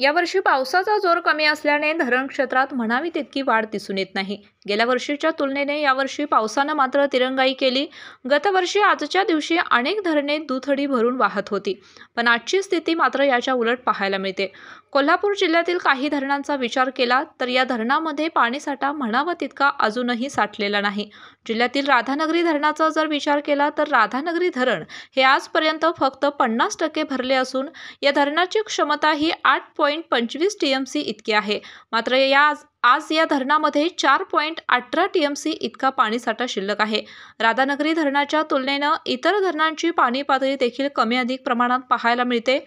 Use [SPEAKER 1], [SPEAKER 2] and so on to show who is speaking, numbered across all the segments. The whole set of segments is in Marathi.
[SPEAKER 1] यावर्षी पावसाचा जोर कमी असल्याने धरण क्षेत्रात म्हणावी तितकी वाढ दिसून येत नाही गेल्या वर्षीच्या तुलनेने यावर्षी पावसानं मात्र तिरंगाई केली गतवर्षी आजच्या दिवशी अनेक धरणे दुथडी भरून वाहत होती पण आजची स्थिती मात्र याच्या उलट पाहायला मिळते कोल्हापूर जिल्ह्यातील काही धरणांचा विचार केला तर या धरणामध्ये पाणीसाठा म्हणावा तितका अजूनही साठलेला नाही जिल्ह्यातील राधानगरी धरणाचा जर विचार केला तर राधानगरी धरण हे आजपर्यंत फक्त पन्नास टक्के भरले असून या धरणाची क्षमता ही आठ पॉईंट पंचवीस टी एम सी इतकी आहे मात्र या आज या धरणामध्ये चार पॉईंट अठरा टी एम सी इतका पाणीसाठा शिल्लक आहे राधानगरी धरणाच्या तुलनेनं इतर धरणांची पाणी पातळी देखील कमी अधिक प्रमाणात पाहायला मिळते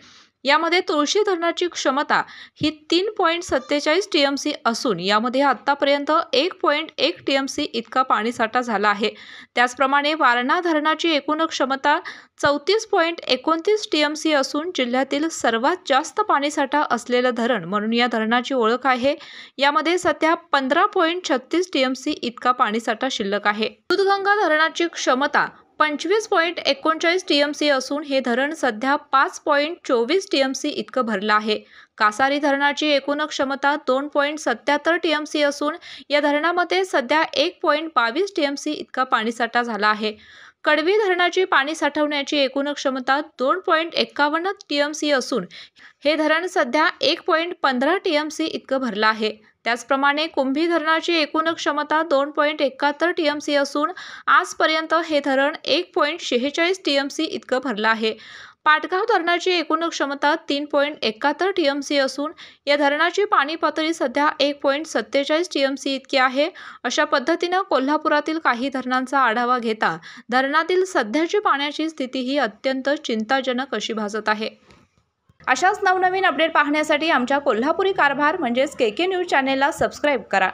[SPEAKER 1] यामध्ये तुळशी धरणाची क्षमता ही तीन पॉईंट सत्तेचाळीस टी एम सी असून यामध्ये आत्तापर्यंत एक पॉईंट एक टी एम सी इतका पाणीसाठा झाला आहे त्याचप्रमाणे वारणा धरणाची एकूण क्षमता चौतीस पॉईंट एकोणतीस टी एम सी असून जिल्ह्यातील सर्वात जास्त पाणीसाठा असलेलं धरण म्हणून या धरणाची ओळख आहे यामध्ये सध्या पंधरा पॉईंट छत्तीस टी एम सी इतका पाणीसाठा शिल्लक आहे दूधगंगा धरणाची क्षमता पंचवीस पॉईंट एकोणचाळीस टी एम सी असून हे धरण सध्या पाच पॉईंट चोवीस टी एम सी इतकं भरलं आहे कासारी धरणाची एकूण क्षमता दोन पॉईंट सत्याहत्तर टी एम सी असून या धरणामध्ये सध्या एक पॉईंट बावीस टी एम सी इतका पाणीसाठा झाला आहे कडवी धरणाची पाणी साठवण्याची एकूण क्षमता दोन पॉईंट एक्कावन्न टी एम सी असून हे धरण सध्या एक पॉईंट पंधरा टी एम सी इतकं भरलं आहे त्याचप्रमाणे कुंभी धरणाची एकूण क्षमता दोन पॉईंट एकाहत्तर टी एम सी असून आजपर्यंत हे धरण एक पॉईंट शेहेचाळीस टी एम सी इतकं भरलं आहे पाटगाव धरणाची एकूण क्षमता तीन पॉईंट एकाहत्तर टी एम सी असून या धरणाची पाणी पातळी सध्या एक पॉईंट सत्तेचाळीस टी एम सी इतकी आहे अशा पद्धतीनं कोल्हापुरातील काही धरणांचा आढावा घेता धरणातील सध्याची पाण्याची स्थिती ही अत्यंत चिंताजनक अशी भासत आहे अशाच नवनवीन अपडेट पाहण्यासाठी आमच्या कोल्हापुरी कारभार म्हणजेच के के न्यूज चॅनेलला सबस्क्राईब करा